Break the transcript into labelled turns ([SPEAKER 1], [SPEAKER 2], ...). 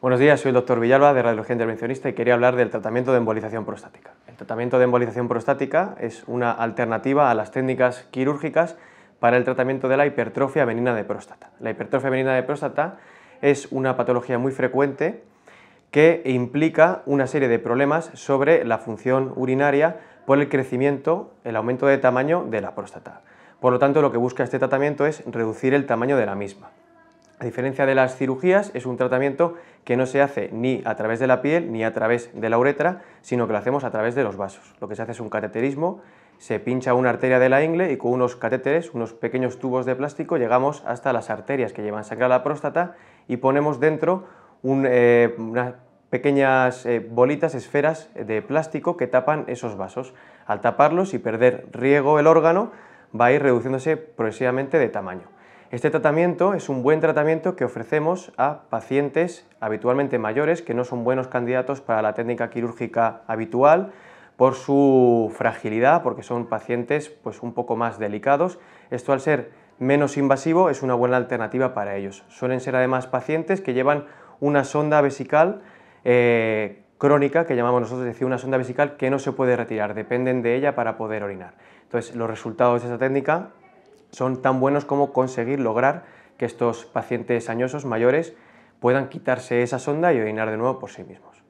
[SPEAKER 1] Buenos días, soy el doctor Villalba de Radiología Intervencionista y quería hablar del tratamiento de embolización prostática. El tratamiento de embolización prostática es una alternativa a las técnicas quirúrgicas para el tratamiento de la hipertrofia venina de próstata. La hipertrofia venina de próstata es una patología muy frecuente que implica una serie de problemas sobre la función urinaria por el crecimiento, el aumento de tamaño de la próstata. Por lo tanto, lo que busca este tratamiento es reducir el tamaño de la misma. A diferencia de las cirugías, es un tratamiento que no se hace ni a través de la piel ni a través de la uretra, sino que lo hacemos a través de los vasos. Lo que se hace es un cateterismo, se pincha una arteria de la ingle y con unos catéteres, unos pequeños tubos de plástico, llegamos hasta las arterias que llevan sangre a la próstata y ponemos dentro eh, unas pequeñas eh, bolitas, esferas de plástico que tapan esos vasos. Al taparlos y perder riego el órgano, va a ir reduciéndose progresivamente de tamaño. Este tratamiento es un buen tratamiento que ofrecemos a pacientes habitualmente mayores que no son buenos candidatos para la técnica quirúrgica habitual por su fragilidad, porque son pacientes pues, un poco más delicados. Esto al ser menos invasivo es una buena alternativa para ellos. Suelen ser además pacientes que llevan una sonda vesical eh, crónica, que llamamos nosotros, es decir, una sonda vesical que no se puede retirar, dependen de ella para poder orinar. Entonces, los resultados de esta técnica son tan buenos como conseguir lograr que estos pacientes añosos mayores puedan quitarse esa sonda y orinar de nuevo por sí mismos.